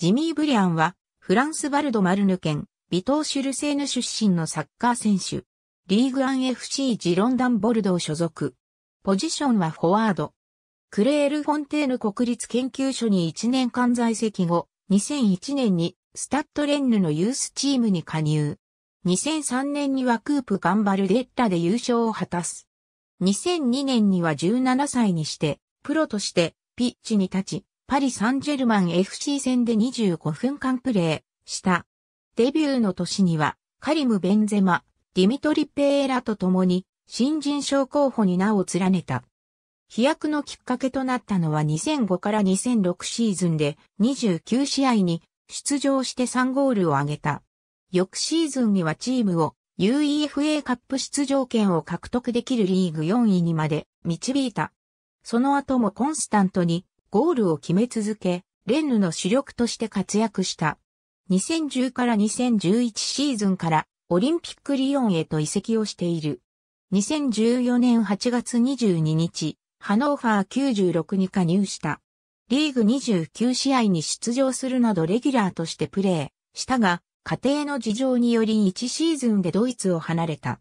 ジミー・ブリアンは、フランス・バルド・マルヌ県、ビトー・シュルセーヌ出身のサッカー選手。リーグアン FC ジロンダン・ボルドー所属。ポジションはフォワード。クレール・フォンテーヌ国立研究所に1年間在籍後、2001年にスタッドレンヌのユースチームに加入。2003年にはクープ・ガンバルデッラで優勝を果たす。2002年には17歳にして、プロとしてピッチに立ち、パリ・サンジェルマン FC 戦で25分間プレーした。デビューの年には、カリム・ベンゼマ、ディミトリ・ペーラと共に、新人賞候補に名を連ねた。飛躍のきっかけとなったのは2005から2006シーズンで29試合に出場して3ゴールを挙げた。翌シーズンにはチームを UEFA カップ出場権を獲得できるリーグ4位にまで導いた。その後もコンスタントにゴールを決め続け、レンヌの主力として活躍した。2010から2011シーズンからオリンピックリヨンへと移籍をしている。2014年8月22日、ハノーファー96に加入した。リーグ29試合に出場するなどレギュラーとしてプレーしたが、家庭の事情により1シーズンでドイツを離れた。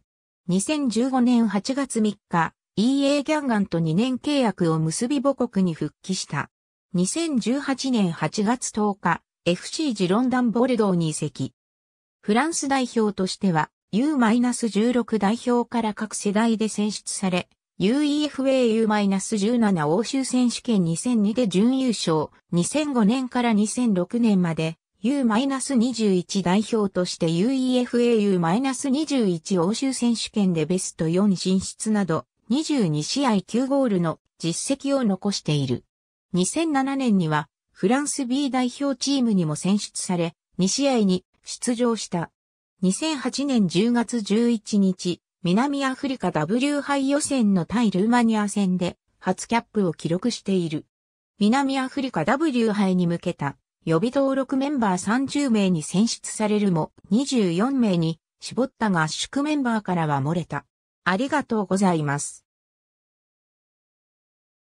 2015年8月3日、EA ギャンガンと2年契約を結び母国に復帰した。2018年8月10日、FC ジロンダンボルドーに移籍。フランス代表としては U-16 代表から各世代で選出され、UEFAU-17 欧州選手権2002で準優勝、2005年から2006年まで U-21 代表として UEFAU-21 欧州選手権でベスト4進出など22試合9ゴールの実績を残している。2007年にはフランス B 代表チームにも選出され、2試合に出場した。2008年10月11日、南アフリカ W 杯予選の対ルーマニア戦で初キャップを記録している。南アフリカ W 杯に向けた予備登録メンバー30名に選出されるも24名に絞った合宿メンバーからは漏れた。ありがとうございます。